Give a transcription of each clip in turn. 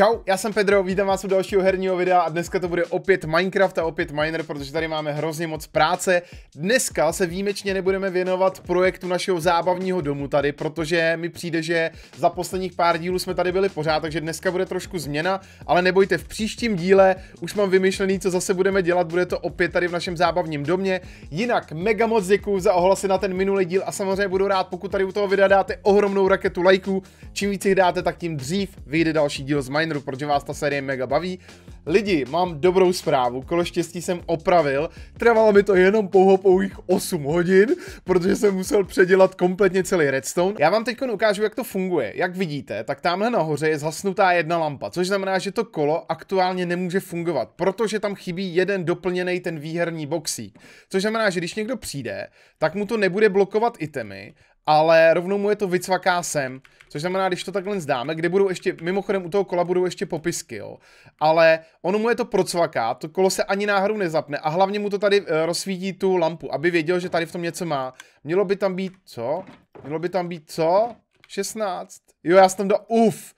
Čau, já jsem Pedro, vítám vás u dalšího herního videa a dneska to bude opět Minecraft a opět Miner, protože tady máme hrozně moc práce. Dneska se výjimečně nebudeme věnovat projektu našeho zábavního domu tady, protože mi přijde, že za posledních pár dílů jsme tady byli pořád, takže dneska bude trošku změna, ale nebojte, v příštím díle už mám vymyšlený, co zase budeme dělat, bude to opět tady v našem zábavním domě. Jinak mega moc děkuji za ohlasy na ten minulý díl a samozřejmě budu rád, pokud tady u toho videa dáte ohromnou raketu lajků. Čím víc jich dáte, tak tím dřív vyjde další díl z Miner genru, protože vás ta série mega baví. Lidi, mám dobrou zprávu, kolo štěstí jsem opravil, trvalo mi to jenom pouhých 8 hodin, protože jsem musel předělat kompletně celý redstone. Já vám teď ukážu, jak to funguje. Jak vidíte, tak tamhle nahoře je zhasnutá jedna lampa, což znamená, že to kolo aktuálně nemůže fungovat, protože tam chybí jeden doplněný ten výherní boxík. Což znamená, že když někdo přijde, tak mu to nebude blokovat itemy, ale rovnou mu je to vycvaká sem. Což znamená, když to takhle zdáme, kde budou ještě, mimochodem u toho kola budou ještě popisky, jo. Ale ono mu je to procvaká, to kolo se ani náhodou nezapne a hlavně mu to tady eh, rozsvítí tu lampu, aby věděl, že tady v tom něco má. Mělo by tam být co? Mělo by tam být co? 16. Jo, já jsem tam do... Uf,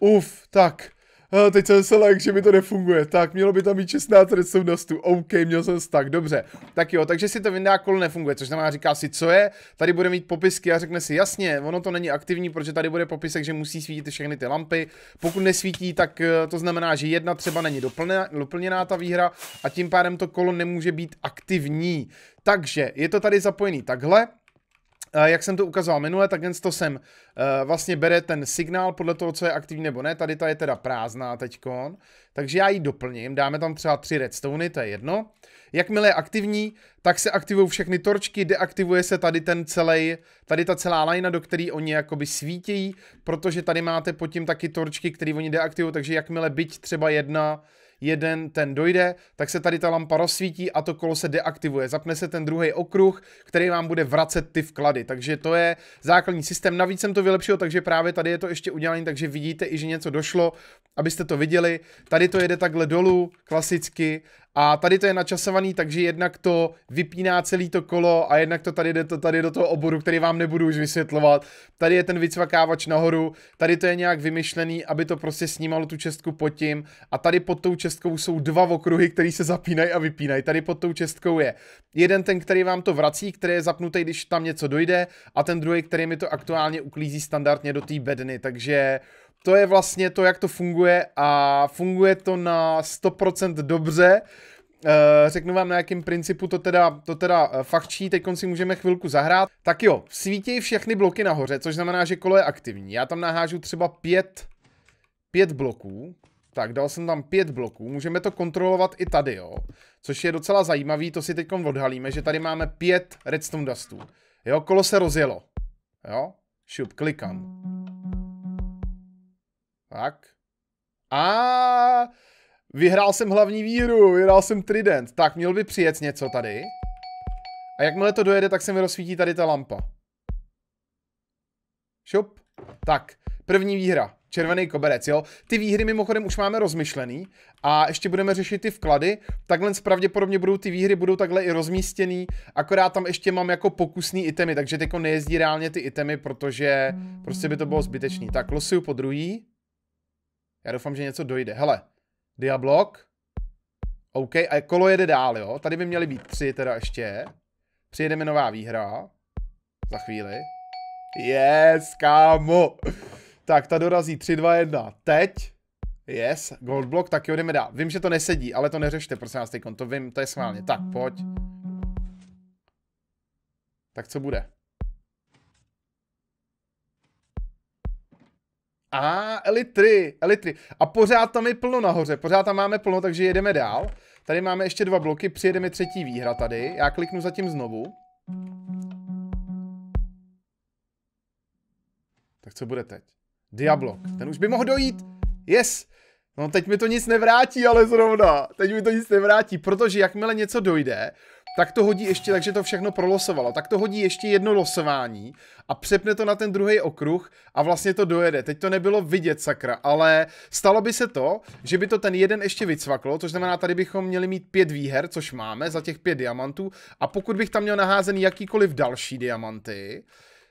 uf, tak. A teď jsem se lek, že mi to nefunguje. Tak, mělo by tam být 16 redstounostů. OK, měl jsem tak, dobře. Tak jo, takže si to vyndá kolo nefunguje, což znamená, říká si, co je, tady bude mít popisky a řekne si, jasně, ono to není aktivní, protože tady bude popisek, že musí svítit všechny ty lampy. Pokud nesvítí, tak eh, to znamená, že jedna třeba není doplněná, doplněná ta výhra a tím pádem to kolo nemůže být aktivní. Takže je to tady zapojený takhle, jak jsem to ukazoval minule, tak jen to sem eh, vlastně bere ten signál podle toho, co je aktivní nebo ne. Tady ta je teda prázdná teďkon, takže já ji doplním, dáme tam třeba tři redstony, to je jedno. Jakmile je aktivní, tak se aktivují všechny torčky, deaktivuje se tady ten celý, tady ta celá lajna, do které oni jakoby svítějí, protože tady máte pod tím taky torčky, které oni deaktivují, takže jakmile byť třeba jedna, jeden ten dojde, tak se tady ta lampa rozsvítí a to kolo se deaktivuje. Zapne se ten druhý okruh, který vám bude vracet ty vklady. Takže to je základní systém. Navíc jsem to vylepšil, takže právě tady je to ještě udělané, takže vidíte i, že něco došlo, abyste to viděli. Tady to jede takhle dolů, klasicky, a tady to je načasovaný, takže jednak to vypíná celý to kolo a jednak to tady jde to, tady do toho oboru, který vám nebudu už vysvětlovat. Tady je ten vycvakávač nahoru, tady to je nějak vymyšlený, aby to prostě snímalo tu čestku pod tím. A tady pod tou čestkou jsou dva okruhy, které se zapínají a vypínají. Tady pod tou čestkou je jeden ten, který vám to vrací, který je zapnutý, když tam něco dojde, a ten druhý, který mi to aktuálně uklízí standardně do té bedny. Takže to je vlastně to, jak to funguje a funguje to na 100% dobře. Eh, řeknu vám, na jakém principu to teda, to teda eh, fakčí, teď si můžeme chvilku zahrát. Tak jo, svítějí všechny bloky nahoře, což znamená, že kolo je aktivní. Já tam nahážu třeba pět, pět bloků, tak, dal jsem tam pět bloků, můžeme to kontrolovat i tady, jo. Což je docela zajímavý, to si teď odhalíme, že tady máme pět redstone dustů. Jo, kolo se rozjelo. Jo, šup, klikám. Tak. A vyhrál jsem hlavní víru, vyhrál jsem trident. Tak, měl by přijet něco tady. A jakmile to dojede, tak se mi rozsvítí tady ta lampa. Šup. Tak, první výhra. Červený koberec, jo. Ty výhry mimochodem už máme rozmyšlený a ještě budeme řešit ty vklady. Takhle pravděpodobně budou ty výhry, budou takhle i rozmístěný, akorát tam ještě mám jako pokusný itemy, takže teďko nejezdí reálně ty itemy, protože hmm. prostě by to bylo zbytečný. Tak losuju po druhý. Já doufám, že něco dojde. Hele, Diablok. OK, a kolo jede dál, jo. Tady by měly být tři teda ještě. Přijede mi nová výhra. Za chvíli. Yes, kámo. Tak, ta dorazí 3, 2, 1. Teď. Yes, Goldblock, tak jo, jdeme dál. Vím, že to nesedí, ale to neřešte, prosím vás, teďkon, to vím, to je schválně. Tak, pojď. Tak co bude? A, elitry, elitry. A pořád tam je plno nahoře, pořád tam máme plno, takže jedeme dál. Tady máme ještě dva bloky, přijedeme třetí výhra tady. Já kliknu zatím znovu. Tak co bude teď? Diablok, ten už by mohl dojít. Yes! No teď mi to nic nevrátí, ale zrovna. Teď mi to nic nevrátí, protože jakmile něco dojde, tak to hodí ještě, takže to všechno prolosovalo, tak to hodí ještě jedno losování a přepne to na ten druhý okruh a vlastně to dojede. Teď to nebylo vidět, sakra, ale stalo by se to, že by to ten jeden ještě vycvaklo, což znamená, tady bychom měli mít pět výher, což máme za těch pět diamantů a pokud bych tam měl naházený jakýkoliv další diamanty,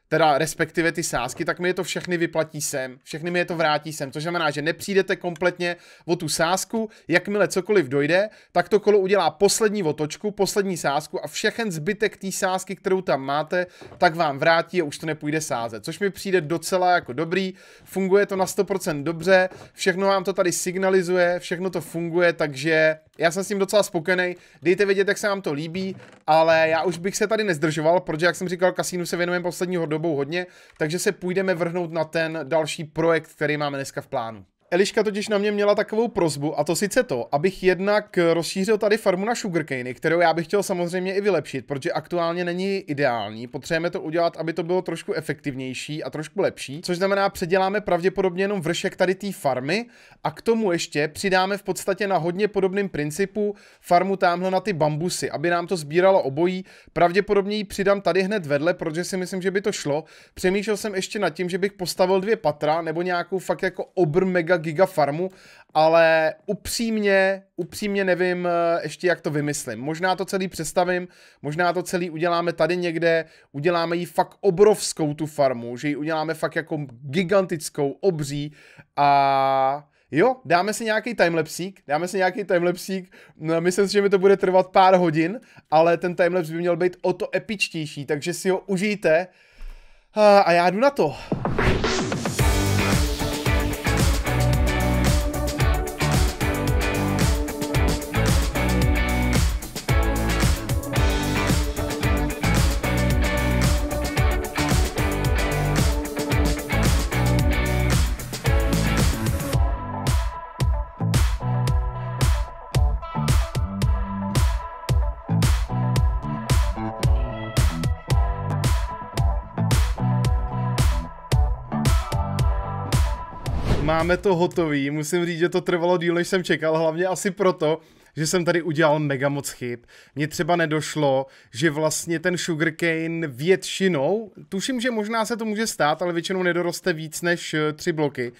teda respektive ty sázky, tak mi je to všechny vyplatí sem, všechny mi je to vrátí sem, což znamená, že nepřijdete kompletně o tu sázku, jakmile cokoliv dojde, tak to kolo udělá poslední otočku, poslední sázku a všechen zbytek té sázky, kterou tam máte, tak vám vrátí a už to nepůjde sázet, což mi přijde docela jako dobrý, funguje to na 100% dobře, všechno vám to tady signalizuje, všechno to funguje, takže já jsem s tím docela spokojený. Dejte vědět, jak se vám to líbí, ale já už bych se tady nezdržoval, protože, jak jsem říkal, kasínu se věnujeme posledního dobou hodně, takže se půjdeme vrhnout na ten další projekt, který máme dneska v plánu. Eliška totiž na mě měla takovou prozbu, a to sice to, abych jednak rozšířil tady farmu na sugarcane, kterou já bych chtěl samozřejmě i vylepšit, protože aktuálně není ideální. Potřebujeme to udělat, aby to bylo trošku efektivnější a trošku lepší, což znamená, předěláme pravděpodobně jenom vršek tady té farmy a k tomu ještě přidáme v podstatě na hodně podobným principu farmu tamhle na ty bambusy, aby nám to sbíralo obojí. Pravděpodobně ji přidám tady hned vedle, protože si myslím, že by to šlo. Přemýšlel jsem ještě nad tím, že bych postavil dvě patra nebo nějakou fakt jako obr mega giga gigafarmu, ale upřímně, upřímně nevím eh, ještě, jak to vymyslím. Možná to celý přestavím, možná to celý uděláme tady někde, uděláme jí fakt obrovskou tu farmu, že ji uděláme fakt jako gigantickou, obří a... Jo, dáme si nějaký timelapsík, dáme si nějaký timelapsík, no, myslím si, že mi to bude trvat pár hodin, ale ten timelapse by měl být o to epičtější, takže si ho užijte ah, a já jdu na to. máme to hotový, musím říct, že to trvalo díl, než jsem čekal, hlavně asi proto, že jsem tady udělal mega moc chyb. Mně třeba nedošlo, že vlastně ten sugarcane většinou, tuším, že možná se to může stát, ale většinou nedoroste víc než eh, tři bloky.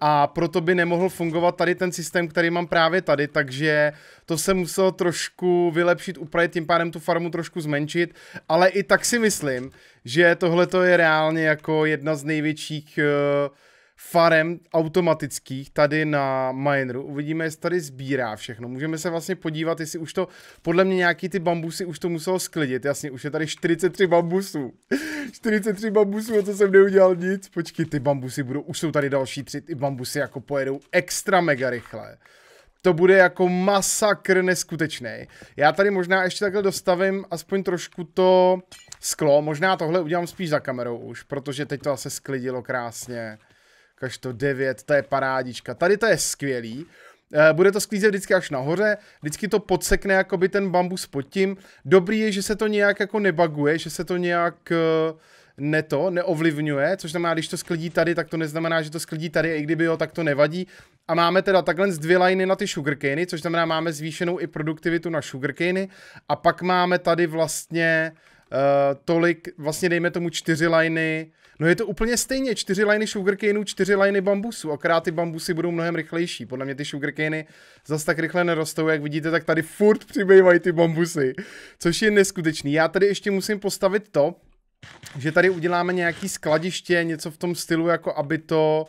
A proto by nemohl fungovat tady ten systém, který mám právě tady, takže to se muselo trošku vylepšit, upravit, tím pádem tu farmu trošku zmenšit, ale i tak si myslím, že tohle je reálně jako jedna z největších uh, farem automatických tady na mineru. Uvidíme, jestli tady sbírá všechno. Můžeme se vlastně podívat, jestli už to, podle mě nějaký ty bambusy už to muselo sklidit. Jasně, už je tady 43 bambusů. 43 bambusů, a to jsem neudělal nic. Počkej, ty bambusy budou, už jsou tady další tři, ty bambusy jako pojedou extra mega rychle to bude jako masakr neskutečný. Já tady možná ještě takhle dostavím aspoň trošku to sklo, možná tohle udělám spíš za kamerou už, protože teď to asi sklidilo krásně. Ukaž to 9, to je parádička. Tady to je skvělý. Eh, bude to sklízet vždycky až nahoře, vždycky to podsekne jakoby ten bambus pod tím. Dobrý je, že se to nějak jako nebaguje, že se to nějak eh, ne to, neovlivňuje, což znamená, když to sklidí tady, tak to neznamená, že to sklidí tady, i kdyby jo, tak to nevadí. A máme teda takhle z dvě liny na ty sugarcany, což znamená, máme zvýšenou i produktivitu na sugarcany. A pak máme tady vlastně uh, tolik, vlastně dejme tomu čtyři liny No je to úplně stejně, čtyři liney sugarcaneů, čtyři liney bambusu, akorát ty bambusy budou mnohem rychlejší. Podle mě ty sugarcaney zase tak rychle nerostou, jak vidíte, tak tady furt přibývají ty bambusy, což je neskutečný. Já tady ještě musím postavit to, že tady uděláme nějaký skladiště, něco v tom stylu, jako aby to,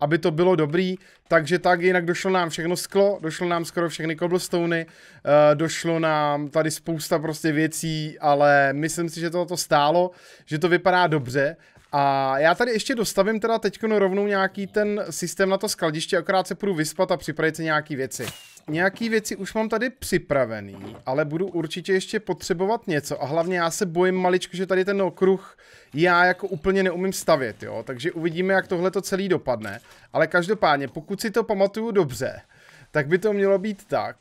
aby to bylo dobrý, takže tak jinak došlo nám všechno sklo, došlo nám skoro všechny cobblestony, eh, došlo nám tady spousta prostě věcí, ale myslím si, že to to stálo, že to vypadá dobře a já tady ještě dostavím teda teď rovnou nějaký ten systém na to skladiště, akorát se půjdu vyspat a připravit si nějaký věci. Nějaký věci už mám tady připravený, ale budu určitě ještě potřebovat něco a hlavně já se bojím maličko, že tady ten okruh já jako úplně neumím stavět, jo, takže uvidíme, jak tohle to celý dopadne. Ale každopádně, pokud si to pamatuju dobře, tak by to mělo být tak,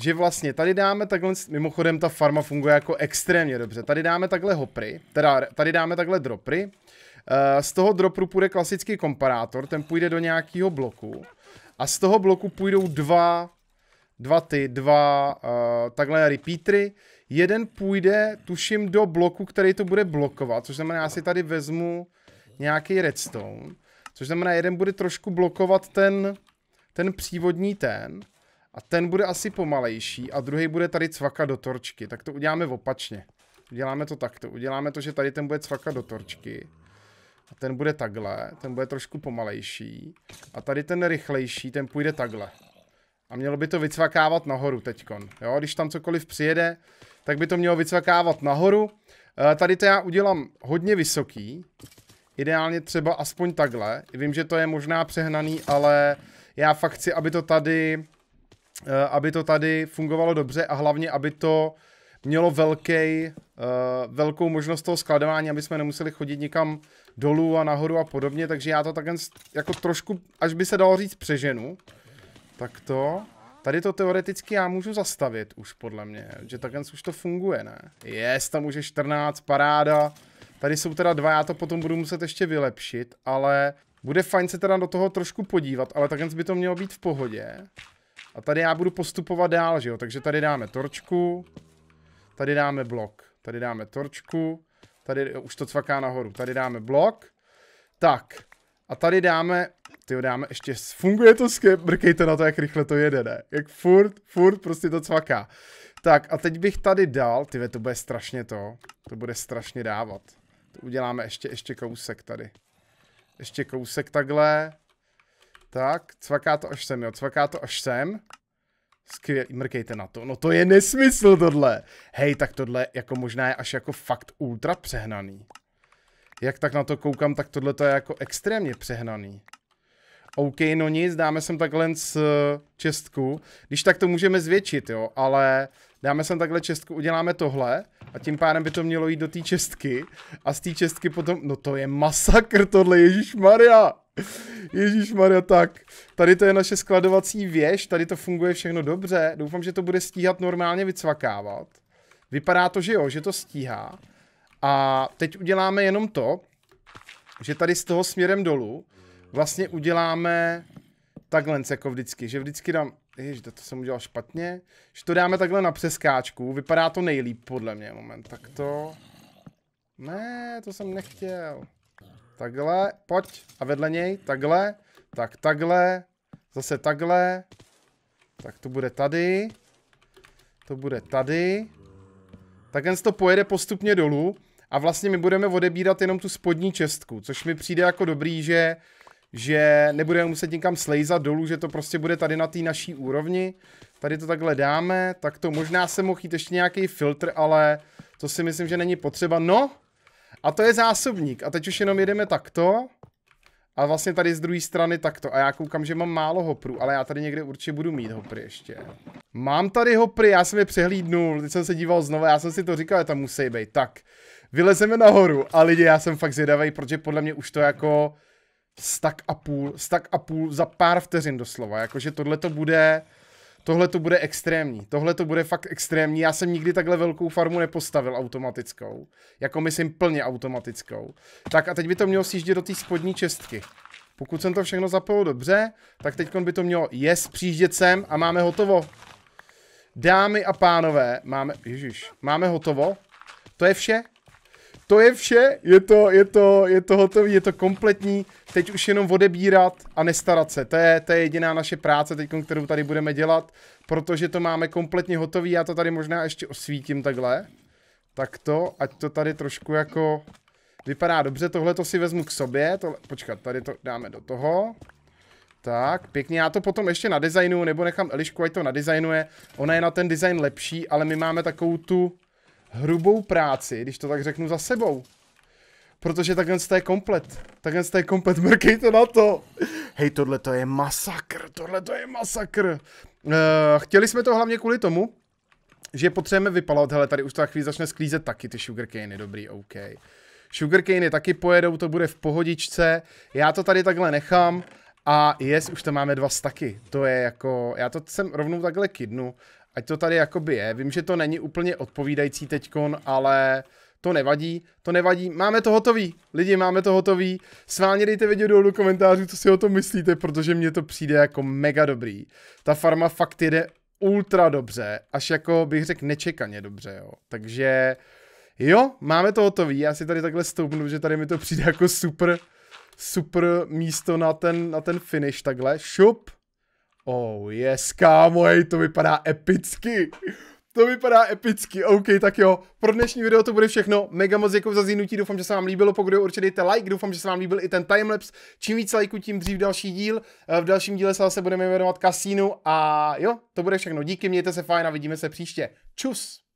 že vlastně tady dáme takhle, mimochodem ta farma funguje jako extrémně dobře, tady dáme takhle hopry, teda tady dáme takhle dropry, Eh, z toho dropru půjde klasický komparátor, ten půjde do nějakého bloku. A z toho bloku půjdou dva, dva ty, dva uh, takhle repeatry. Jeden půjde, tuším, do bloku, který to bude blokovat, což znamená, já si tady vezmu nějaký redstone, což znamená, jeden bude trošku blokovat ten, ten přívodní ten a ten bude asi pomalejší a druhý bude tady cvaka do torčky, tak to uděláme opačně. Uděláme to takto, uděláme to, že tady ten bude cvaka do torčky a ten bude takhle, ten bude trošku pomalejší. A tady ten rychlejší, ten půjde takhle. A mělo by to vycvakávat nahoru teďkon. Jo, když tam cokoliv přijede, tak by to mělo vycvakávat nahoru. E, tady to já udělám hodně vysoký. Ideálně třeba aspoň takhle. Vím, že to je možná přehnaný, ale já fakt chci, aby to tady, e, aby to tady fungovalo dobře a hlavně, aby to mělo velký, uh, eh, velkou možnost toho skladování, aby jsme nemuseli chodit nikam dolů a nahoru a podobně, takže já to takhle jako trošku, až by se dalo říct, přeženu. Tak to. Tady to teoreticky já můžu zastavit už podle mě, že takhle už to funguje, ne? Jest, tam už je 14, paráda. Tady jsou teda dva, já to potom budu muset ještě vylepšit, ale bude fajn se teda do toho trošku podívat, ale takhle by to mělo být v pohodě. A tady já budu postupovat dál, že jo, takže tady dáme torčku, Tady dáme blok. Tady dáme torčku. Tady už to cvaká nahoru. Tady dáme blok. Tak. A tady dáme, ty dáme ještě, funguje to skvěle. brkejte na to, jak rychle to jede, ne? Jak furt, furt prostě to cvaká. Tak a teď bych tady dal, ty to bude strašně to, to bude strašně dávat. To uděláme ještě, ještě kousek tady. Ještě kousek takhle. Tak, cvaká to až sem, jo, cvaká to až sem. Skvěl, mrkejte na to. No to je nesmysl tohle. Hej, tak tohle jako možná je až jako fakt ultra přehnaný. Jak tak na to koukám, tak tohle to je jako extrémně přehnaný. OK, no nic, dáme sem takhle z eh, čestku. Když tak to můžeme zvětšit, jo, ale dáme sem takhle čestku, uděláme tohle a tím pádem by to mělo jít do té čestky a z té čestky potom, no to je masakr tohle, Ježíš Maria. Ježíš Maria, tak. Tady to je naše skladovací věž, tady to funguje všechno dobře. Doufám, že to bude stíhat normálně vycvakávat. Vypadá to, že jo, že to stíhá. A teď uděláme jenom to, že tady z toho směrem dolů vlastně uděláme takhle jako vždycky, že vždycky dám Ježiš, to to jsem udělal špatně. Že to dáme takhle na přeskáčku, vypadá to nejlíp podle mě, moment, tak to... Ne, to jsem nechtěl. Takhle, pojď, a vedle něj, takhle, tak takhle, zase takhle, tak to bude tady, to bude tady, jen to pojede postupně dolů a vlastně my budeme odebírat jenom tu spodní čestku, což mi přijde jako dobrý, že že nebudeme muset nikam slejzat dolů, že to prostě bude tady na té naší úrovni. Tady to takhle dáme, tak to možná se mohl jít ještě nějaký filtr, ale to si myslím, že není potřeba. No, a to je zásobník. A teď už jenom jedeme takto. A vlastně tady z druhé strany takto. A já koukám, že mám málo hopru, ale já tady někde určitě budu mít hopry ještě. Mám tady hopry, já jsem je přehlídnul, teď jsem se díval znovu. já jsem si to říkal, že tam musí být. Tak, vylezeme nahoru a lidi, já jsem fakt zvědavý, protože podle mě už to jako stack a půl, stack a půl za pár vteřin doslova, jakože tohle to bude, tohle to bude extrémní, tohle to bude fakt extrémní, já jsem nikdy takhle velkou farmu nepostavil automatickou, jako myslím plně automatickou. Tak a teď by to mělo sjíždět do té spodní čestky. Pokud jsem to všechno zapojil dobře, tak teď by to mělo jest přijíždět sem a máme hotovo. Dámy a pánové, máme, ježiš, máme hotovo. To je vše, to je vše, je to, je to, je to hotový, je to kompletní, teď už jenom odebírat a nestarat se, to je, to je jediná naše práce teď, kterou tady budeme dělat, protože to máme kompletně hotový, já to tady možná ještě osvítím takhle, tak to, ať to tady trošku jako vypadá dobře, tohle to si vezmu k sobě, tohle, počkat, tady to dáme do toho, tak, pěkně, já to potom ještě nadizajnuju, nebo nechám Elišku, ať to nadizajnuje, ona je na ten design lepší, ale my máme takovou tu, hrubou práci, když to tak řeknu, za sebou. Protože takhle to je komplet. Takhle to je komplet, mrkejte na to. Hej, tohle to je masakr, tohle to je masakr. Uh, chtěli jsme to hlavně kvůli tomu, že potřebujeme vypalovat, hele, tady už ta chvíli začne sklízet taky ty sugarcane, dobrý, OK. Sugarcane taky pojedou, to bude v pohodičce, já to tady takhle nechám a yes, už tam máme dva staky, to je jako, já to sem rovnou takhle kidnu ať to tady jakoby je. Vím, že to není úplně odpovídající teďkon, ale to nevadí, to nevadí, máme to hotový, lidi, máme to hotový, s vámi dejte video dolů komentářů, co si o tom myslíte, protože mně to přijde jako mega dobrý. Ta farma fakt jede ultra dobře, až jako bych řekl nečekaně dobře, jo. Takže jo, máme to hotový, já si tady takhle stoupnu, že tady mi to přijde jako super, super místo na ten, na ten finish takhle, šup, Oh yes, kámo, hej, to vypadá epicky. To vypadá epicky, OK, tak jo. Pro dnešní video to bude všechno. Mega moc děkuji za zínutí, doufám, že se vám líbilo. Pokud jo, určitě dejte like, doufám, že se vám líbil i ten timelapse. Čím víc lajků, tím dřív další díl. Eh, v dalším díle se zase budeme věnovat kasínu a jo, to bude všechno. Díky, mějte se fajn a vidíme se příště. Čus!